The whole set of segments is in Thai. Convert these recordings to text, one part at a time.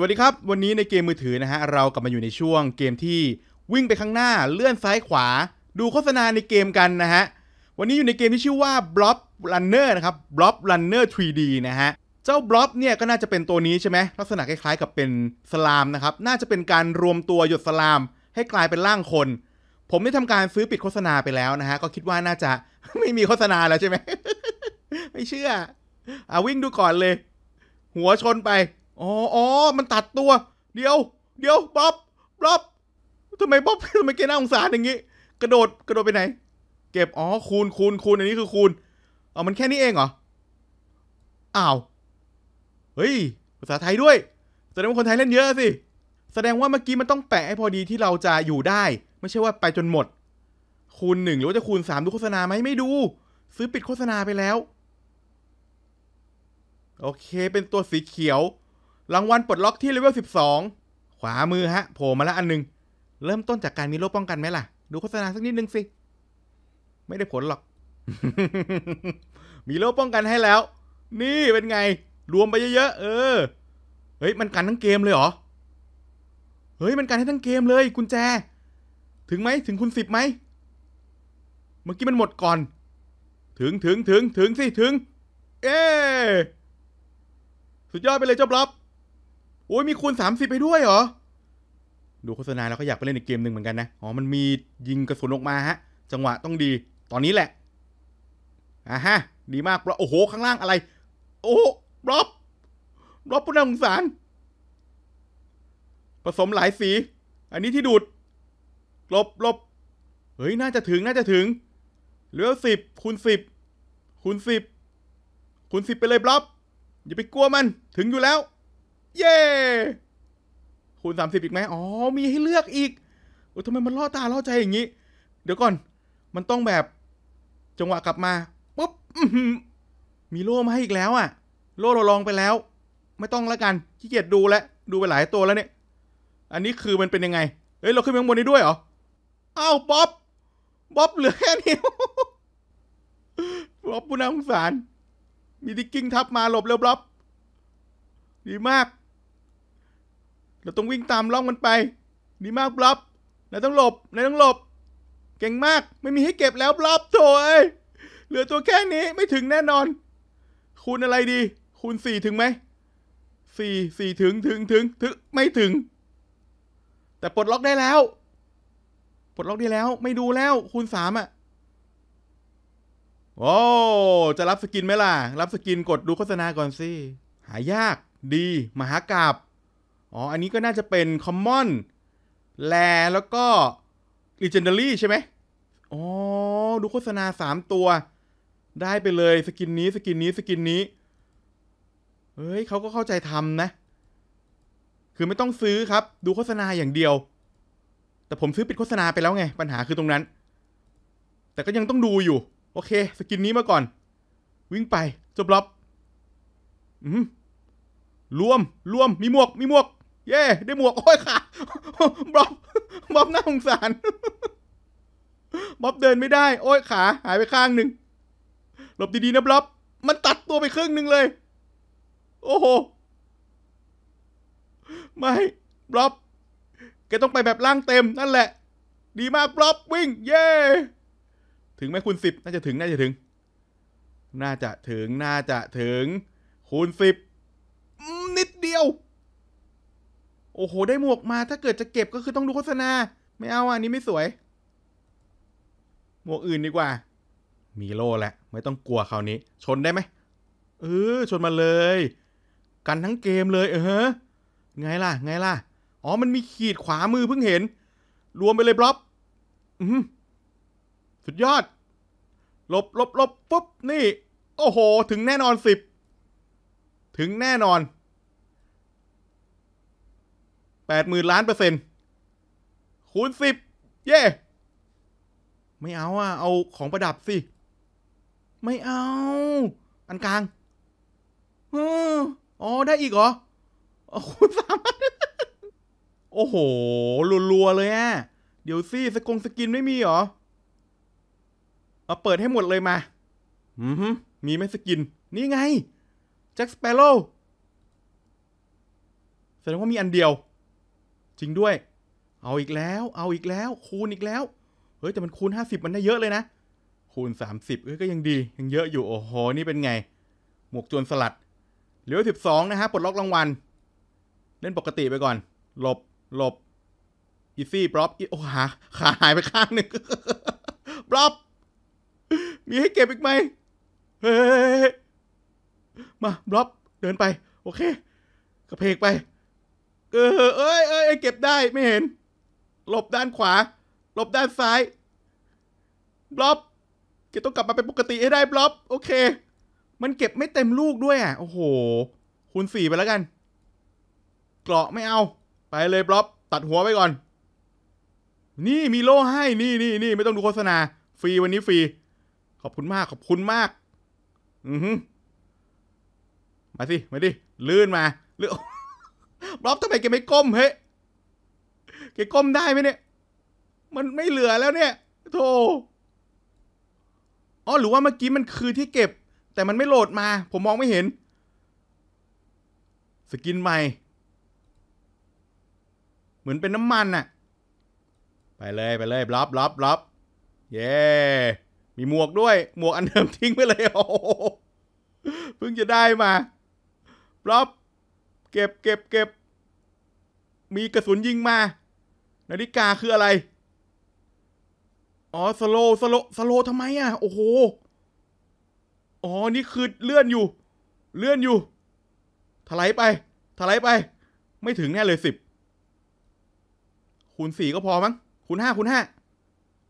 วัสดีครับ วันนี้ในเกมมือถือนะฮะเรากลับมาอยู่ในช่วงเกมที่วิ่งไปข้างหน้าเลื่อนซ้ายขวา ดูโฆษณาในเกมกันนะฮะวันนี้อยู่ในเกมที่ชื่อว่า Blob Runner นะครับ Blob Runner 3D นะฮะ เจ้า Blob เนี่ยก็น่าจะเป็นตัวนี้ใช่ไหมลักษณะคล้ายๆ กับเป็น สลามนะครับน่าจะเป็นการรวมตัวหยดสลาม ให้กลายเป็นร่างคน ผมได้ทำการซื้อปิดโฆษณาไปแล้วนะฮะก็คิดว่าน่าจะไม่มีโฆษณาแล้วใช่ไหมไม่เชื่อ อ่ะวิ่งดูก่อนเลย หัวชนไปอ๋ออมันตัดตัว เดี๋ยว เดี๋ยวบ๊อบบ๊อบทำไมบ๊อบทำไมเกน่าสงสารอย่างงี้ กระโดด กระโดดไปไหน เก็บ อ๋อ คูณ คูณ คูณ อันนี้คือคูณ อ๋อ มันแค่นี้เองเหรอ อ้าว เฮ้ย ภาษาไทยด้วย แสดงว่าคนไทยเล่นเยอะสิ แสดงว่าเมื่อกี้มันต้องแปะให้พอดีที่เราจะอยู่ได้ ไม่ใช่ว่าไปจนหมด คูณหนึ่งหรือว่าจะคูณสามดูโฆษณาไหมไม่ดู ซื้อปิดโฆษณาไปแล้ว โอเค เป็นตัวสีเขียวรางวัลปลดล็อกที่เลเวล 12 ขวามือฮะโผล่มาแล้วอันนึง เริ่มต้นจากการมีโล่ป้องกันไหมล่ะ ดูโฆษณาสักนิดนึงสิ ไม่ได้ผลหรอก มีโล่ป้องกันให้แล้ว นี่เป็นไง รวมไปเยอะๆ เออ เฮ้ย มันกันทั้งเกมเลยเหรอ เฮ้ยมันกันให้ทั้งเกมเลยกุญแจ ถึงไหมถึงคุณสิบไหม เมื่อกี้มันหมดก่อน ถึงถึงถึงถึงสิถึง เอ๊สุดยอดไปเลยเจ้าบล็อบโอ้ยมีคูณ30 ไปด้วยเหรอ ดูโฆษณาแล้วก็อยากไปเล่นอีกเกมหนึ่งเหมือนกันนะ อ๋อมันมียิงกระสุนออกมาฮะ จังหวะต้องดีตอนนี้แหละอ่ะฮะ ดีมากโอ้โหข้างล่างอะไร โอ้บล็อบบล็อบปุ่น่สงสารผสมหลายสี อันนี้ที่ดูดลบลบเฮ้ยน่าจะถึงน่าจะถึงเหลือสิบคูณสิบคูณสิบคูณสิบไปเลยบล็อบอย่าไปกลัวมันถึงอยู่แล้วเย่คูณสามสิบอีกไหม อ๋อ มีให้เลือกอีกโอ้ทำไมมันล่อตาล่อใจอย่างนี้ เดี๋ยวก่อน มันต้องแบบ จังหวะกลับมาปุ๊บมีโล่มาให้อีกแล้วอ่ะ โล่เราลองไปแล้ว ไม่ต้องแล้วกัน ขี้เกียจดูแลดูไปหลายตัวแล้วเนี่ย อันนี้คือมันเป็นยังไง เฮ้ย เราขึ้นไปข้างบนนี้ด้วยเหรอ อ้าวบ๊อบบ๊อบเหลือแค่นี้บ๊อบผู้นำสงสาร มีดิกกิ้งทับมาหลบเร็วบ๊อบ ดีมากเราต้องวิ่งตามล่องมันไป ดีมากบล็อบนายต้องหลบนายต้องหลบ เก่งมาก ไม่มีให้เก็บแล้วบล็อบโถ่อยเหลือตัวแค่นี้ไม่ถึงแน่นอน คูณอะไรดี คูณสี่ถึงไหม สี่ สี่ถึง ถึง ถึง ถึง ไม่ถึง แต่ปลดล็อกได้แล้ว ปลดล็อกได้แล้ว ไม่ดูแล้ว คูณสามอ่ะ โอ้ จะรับสกินไหมล่ะ รับสกินกดดูโฆษณาก่อนสิหายาก ดี มหากราบอ๋อ อันนี้ก็น่าจะเป็นคอมมอนแลแล้วก็ Legendary ใช่ไหมอ๋อ ดูโฆษณา3 ตัว ได้ไปเลย สกินนี้สกินนี้สกินนี้ เฮ้ย เขาก็เข้าใจทำนะ คือไม่ต้องซื้อครับ ดูโฆษณาอย่างเดียว แต่ผมซื้อปิดโฆษณาไปแล้วไง ปัญหาคือตรงนั้น แต่ก็ยังต้องดูอยู่ โอเค สกินนี้มาก่อน วิ่งไป จบล็อบอืมรวมรวม มีหมวก มีหมวกเย่ได้หมวกโอ้ยค่ะบ๊อบบ๊อบน่าสงสารบ๊อบเดินไม่ได้โอ้ยขา หายไปข้างหนึ่งหลบดี ๆ นะบ๊อบ มันตัดตัวไปครึ่งหนึ่งเลย โอ้โห ไม่บ๊อบ แกต้องไปแบบร่างเต็มนั่นแหละ ดีมากบ๊อบ วิ่ง เย่ถึงไหมคุณสิบ น่าจะถึง น่าจะถึง น่าจะถึง น่าจะถึง คูณสิบ นิดเดียวโอ้โห ได้หมวกมาถ้าเกิดจะเก็บก็คือต้องดูโฆษณา ไม่เอาอันนี้ไม่สวย หมวกอื่นดีกว่า มีโล่และไม่ต้องกลัวคราวนี้ ชนได้ไหมเออ ชนมาเลย กันทั้งเกมเลยเออ ไงล่ะ ไงล่ะ อ๋อมันมีขีดขวามือเพิ่งเห็น รวมไปเลยบล็อบอืมสุดยอด ลบลบลบปุ๊บ นี่ โอ้โห ถึงแน่นอนสิบถึงแน่นอนแปดหมื่นล้านเปอร์เซ็นต์คูณสิบ เย่ไม่เอาอ่ะ เอาของประดับสิ ไม่เอา อันกลาง อ๋อ ได้อีกเหรอคูณสามโอ้โหรัวๆ เลยอ่ะ เดี๋ยวสิสกงสกินไม่มีเหรอ เอาเปิดให้หมดเลยมาอืมมีไหมสกิน นี่ไง แจ็คสเปโร่แสดงว่ามีอันเดียวจริงด้วย เอาอีกแล้ว เอาอีกแล้ว คูณอีกแล้ว เฮ้ย แต่มันคูณ 50 มันได้เยอะเลยนะ คูณ 30เอ้ยก็ยังดียังเยอะอยู่ โอ้โห นี่เป็นไง หมวกจวนสลัด เหลือ 12 นะฮะปลดล็อกรางวัล เล่นปกติไปก่อน หลบ หลบอีซี่บล็อบโอ้หาขาหายไปข้างหนึ่งบล็อบมีให้เก็บอีกไหมเฮ้ย มาบล็อบเดินไป โอเค กระเพกไปเออ เอ้ยเอ้ยเก็บได้ไม่เห็นหลบด้านขวาหลบด้านซ้าย บล็อบเกต้องกลับมาเป็นปกติให้ได้บล็อบโอเค มันเก็บไม่เต็มลูกด้วยอ่ะโอ้โหคูณสี่ไปแล้วกันเกราะไม่เอา ไปเลยบล็อบตัดหัวไปก่อน นี่มีโล่ให้นี่นี่นี่ไม่ต้องดูโฆษณา ฟรีวันนี้ฟรี ขอบคุณมากขอบคุณมาก อือฮึมาสิ มาดิ ลื่นมาเลือบล็อบทำไมแกไม่ก้มเฮ้แกก้ม ได้ไหมเนี่ย มันไม่เหลือแล้วเนี่ย โธ่ อ๋อ หรือว่าเมื่อกี้มันคือที่เก็บ แต่มันไม่โหลดมา ผมมองไม่เห็น สกินใหม่ เหมือนเป็นน้ำมันน่ะไปเลยไปเลยบล็อบล็อบล็อบ เย้ มีหมวกด้วย หมวกอันเดิมทิ้งไปเลย โอ้เพิ่งจะได้มาบล็อบเก็บเก็บเก็บ มีกระสุนยิงมานาฬิกาคืออะไร อ๋อ สโลสโลสโลทำไมอ่ะ โอ้โห อ๋อ นี่คือเลื่อนอยู่ เลื่อนอยู่ถลายไปถลายไป ไม่ถึงแน่เลยสิบคูณสี่ก็พอมั้ง คูณห้าคูณห้า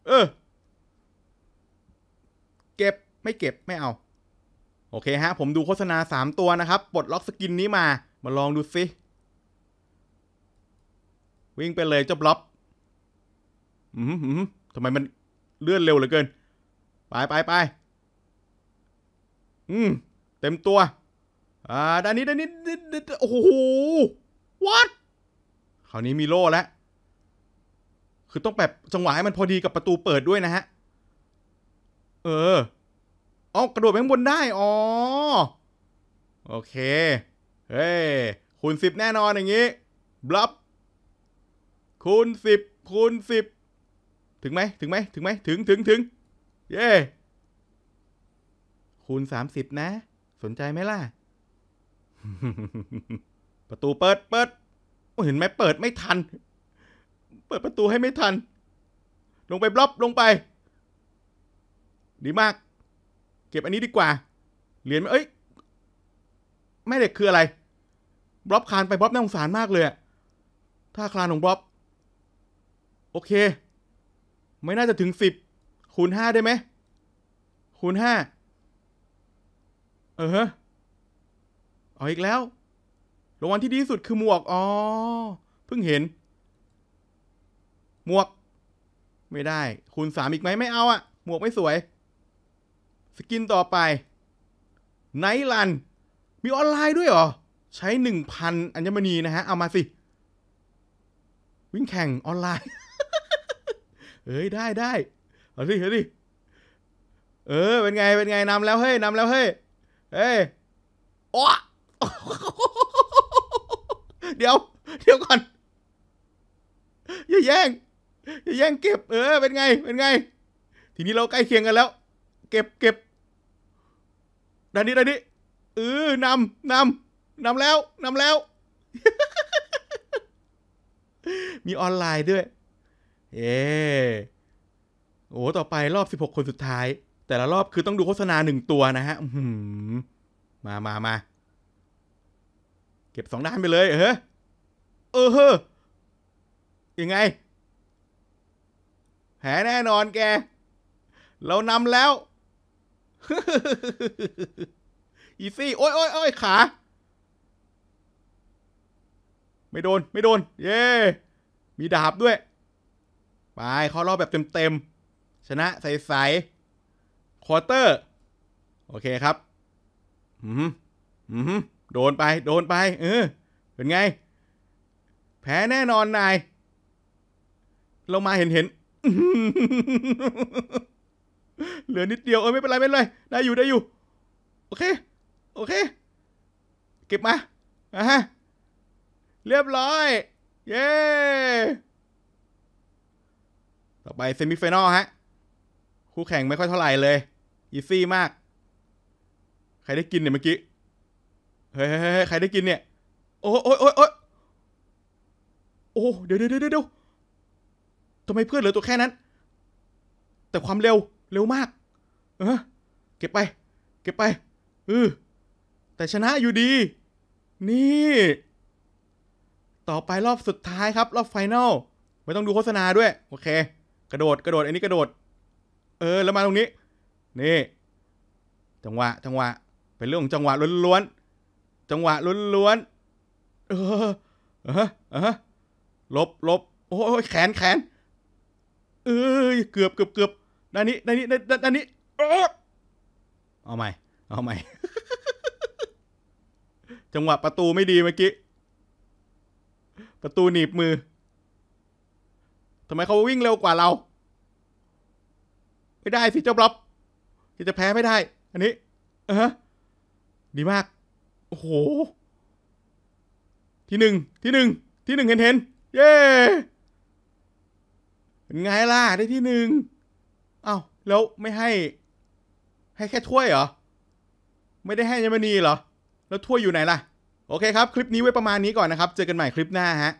เออ เก็บไม่เก็บ ไม่เอา โอเคฮะ ผมดูโฆษณาสามตัวนะครับ ปลดล็อกสกินนี้มามาลองดูสิวิ่งไปเลยเจ้าบล็อบอืมทำไมมันเลื่อนเร็วเหลือเกิน ไปไปไปอืมเต็มตัว อ่าด้านนี้ด้านนี้โอ้โห what คราวนี้มีโล่แล้วคือต้องแบบจังหวะให้มันพอดีกับประตูเปิดด้วยนะฮะ เออเอากระโดดไปข้างบนได้อ๋อ โอเคเฮ้ยคูณสิบแน่นอนอย่างนี้บลับคูณสิบคูณสิบถึงไหมถึงไหม ถึงไหม ถึงถึงถึงเย่คูณสามสิบนะ สนใจไหมล่ะ ประตูเปิดเปิดเห็นไหม เปิดไม่ทัน เปิดประตูให้ไม่ทัน ลงไปบล็อบลงไป ดีมาก เก็บอันนี้ดีกว่า เหรียญเอ้ยไม่เด็กคืออะไรบล็อบคานไปบล็อบน่าสงสารมากเลย ถ้าคลานของบล็อบ โอเค ไม่น่าจะถึงสิบ คูณห้าได้ไหม คูณห้า เออฮะเอาอีกแล้วรางวัลที่ดีสุดคือหมวก อ๋อ เพิ่งเห็น หมวก ไม่ได้ คูณสามอีกไหมไม่เอาอะหมวกไม่สวย สกินต่อไป ไนลัน มีออนไลน์ด้วยเหรอใช้หนึ่งพันอัญมณีนะฮะ เอามาสิ วิ่งแข่งออนไลน์ เอ้ย ได้ได้เอาสิเอาสิเออ เป็นไง เป็นไงนำแล้วเฮ้ยนำแล้วเฮ้ยเฮ้ย โอ้เดี๋ยวเดี๋ยวก่อน อย่าแย่ง อย่าแย่งเก็บ เออ เป็นไง เป็นไง ทีนี้เราใกล้เคียงกันแล้ว เก็บเก็บดันนี้ดันนี้ เออนำนำนำแล้วนำแล้ว มีออนไลน์ด้วย เอ้โอ้ต่อไปรอบ 16 คนสุดท้าย แต่ละรอบคือต้องดูโฆษณาหนึ่งตัวนะฮะมามามาเก็บสองด้านไปเลย เออเออเออยังไง แหแน่นอนแก เรานำแล้วอีซี่ โอ้ยโอ้ยโอ้ยขาไม่โดน ไม่โดน เย่มีดาบด้วย ไปเข้ารอบแบบเต็มๆ ชนะใสๆควอเตอร์ โอเคครับอืมอืมโดนไป โดนไป เออเป็นไง แพ้แน่นอนนาย เรามาเห็นเห็นเหลือนิดเดียวเออไม่เป็นไรไม่เป็นไรได้อยู่ได้อยู่ โอเค โอเค เก็บมาอ่ะฮะเรียบร้อย เย้ต่อไปเซมิไฟแนลฮะ คู่แข่งไม่ค่อยเท่าไหร่เลย อีซี่มาก ใครได้กินเนี่ยเมื่อกี้ เฮ้ยใครได้กินเนี่ย โอ้โอ้ยโอ้ยโอ้ยโอ้เดี๋ยวเดี๋ยวเดี๋ยวทำไมเพื่อนเหลือตัวแค่นั้น แต่ความเร็วเร็วมาก เออเก็บไป เก็บไป อือแต่ชนะอยู่ดี นี่ต่อไปรอบสุดท้ายครับ รอบไฟแนลไม่ต้องดูโฆษณาด้วยโอเค กระโดด กระโดด อันนี้กระโดด เออ แล้วมาตรงนี้นี่จังหวะจังหวะ เป็นเรื่องของจังหวะล้วนๆจังหวะล้วนๆเออเออลบลบโอ้ยแขนแขนเออเกือบเกือบเกือบด้านนี้ด้านนี้ด้านนี้เอเอาใหม่เอาใหม่จังหวะประตูไม่ดีเมื่อกี้ประตูหนีบมือ ทำไมเขาวิ่งเร็วกว่าเรา ไม่ได้สิเจ้าบล็อบที่จะแพ้ไม่ได้ อันนี้ เออดีมาก โอ้โห ที่หนึ่งที่หนึ่ง ที่หนึ่งเห็นเห็นเย้ เป็นไงล่ะได้ที่หนึ่ง เอ้า แล้วไม่ให้ ให้แค่ถ้วยเหรอ ไม่ได้ให้ยามณีเหรอ แล้วถ้วยอยู่ไหนล่ะโอเคครับ คลิปนี้ไว้ประมาณนี้ก่อนนะครับ เจอกันใหม่คลิปหน้าฮะ